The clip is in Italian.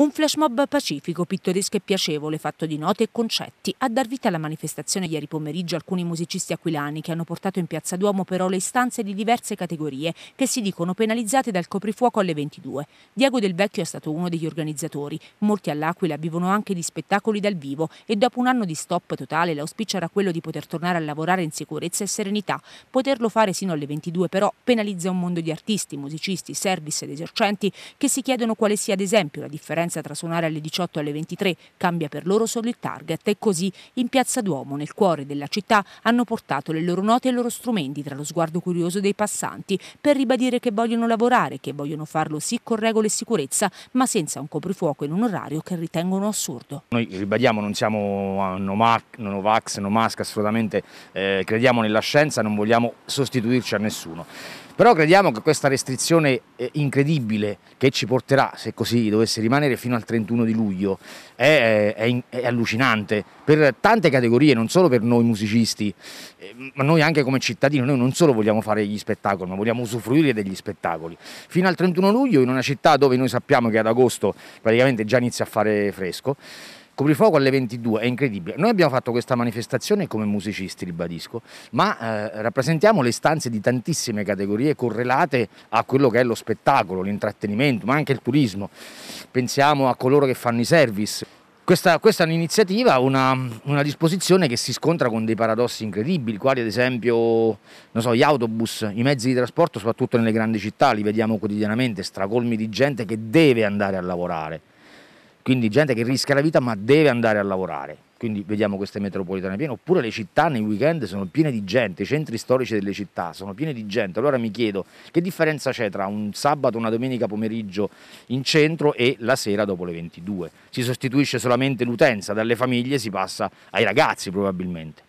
Un flash mob pacifico, pittoresco e piacevole, fatto di note e concetti, a dar vita alla manifestazione ieri pomeriggio alcuni musicisti aquilani che hanno portato in Piazza Duomo però le istanze di diverse categorie che si dicono penalizzate dal coprifuoco alle 22. Diego Del Vecchio è stato uno degli organizzatori. Molti all'Aquila vivono anche di spettacoli dal vivo e dopo un anno di stop totale l'auspicio era quello di poter tornare a lavorare in sicurezza e serenità. Poterlo fare sino alle 22 però penalizza un mondo di artisti, musicisti, service ed esercenti che si chiedono quale sia ad esempio la differenza differenza tra suonare alle 18 e alle 23 cambia per loro solo il target e così in Piazza Duomo, nel cuore della città, hanno portato le loro note e i loro strumenti tra lo sguardo curioso dei passanti per ribadire che vogliono lavorare, che vogliono farlo sì con regole e sicurezza, ma senza un coprifuoco in un orario che ritengono assurdo. Noi ribadiamo, non siamo no, mar, no vax, mask, assolutamente eh, crediamo nella scienza, non vogliamo sostituirci a nessuno. Però crediamo che questa restrizione eh, incredibile che ci porterà, se così dovesse rimanere, fino al 31 di luglio, è, è, è allucinante per tante categorie, non solo per noi musicisti, eh, ma noi anche come cittadini, noi non solo vogliamo fare gli spettacoli, ma vogliamo usufruire degli spettacoli. Fino al 31 luglio in una città dove noi sappiamo che ad agosto praticamente già inizia a fare fresco, coprifuoco alle 22, è incredibile. Noi abbiamo fatto questa manifestazione come musicisti, ribadisco, ma eh, rappresentiamo le stanze di tantissime categorie correlate a quello che è lo spettacolo, l'intrattenimento, ma anche il turismo. Pensiamo a coloro che fanno i service. Questa, questa, è un'iniziativa, una, una, disposizione che si scontra con dei paradossi incredibili, quali ad esempio so, gli autobus, i mezzi di trasporto, soprattutto nelle grandi città, li vediamo quotidianamente, stracolmi di gente che deve andare a lavorare quindi gente che rischia la vita ma deve andare a lavorare. Quindi vediamo queste metropolitane piene, oppure le città nei weekend sono piene di gente, i centri storici delle città sono piene di gente. Allora mi chiedo che differenza c'è tra un sabato, una domenica pomeriggio in centro e la sera dopo le 22. Si sostituisce solamente l'utenza, dalle famiglie si passa ai ragazzi probabilmente.